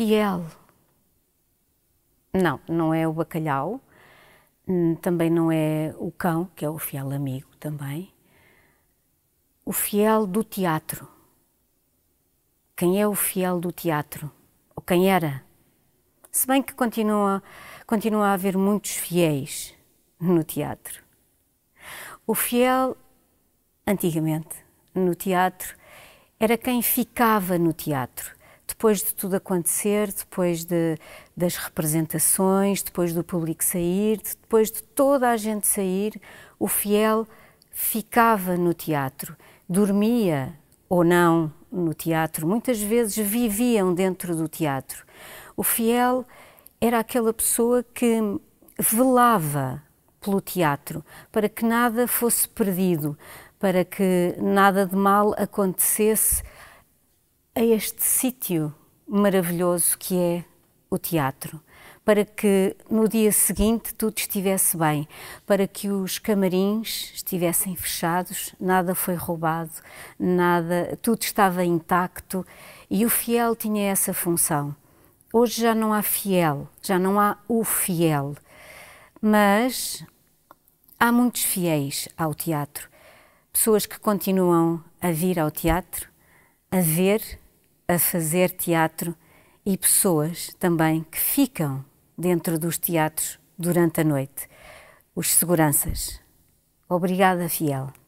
fiel. Não, não é o bacalhau, hum, também não é o cão, que é o fiel amigo também. O fiel do teatro. Quem é o fiel do teatro? Ou quem era? Se bem que continua, continua a haver muitos fiéis no teatro. O fiel, antigamente, no teatro, era quem ficava no teatro depois de tudo acontecer, depois de, das representações, depois do público sair, depois de toda a gente sair, o fiel ficava no teatro, dormia ou não no teatro, muitas vezes viviam dentro do teatro. O fiel era aquela pessoa que velava pelo teatro, para que nada fosse perdido, para que nada de mal acontecesse a este sítio maravilhoso que é o teatro, para que no dia seguinte tudo estivesse bem, para que os camarins estivessem fechados, nada foi roubado, nada, tudo estava intacto e o fiel tinha essa função. Hoje já não há fiel, já não há o fiel, mas há muitos fiéis ao teatro, pessoas que continuam a vir ao teatro, a ver a fazer teatro e pessoas também que ficam dentro dos teatros durante a noite. Os seguranças. Obrigada, Fiel.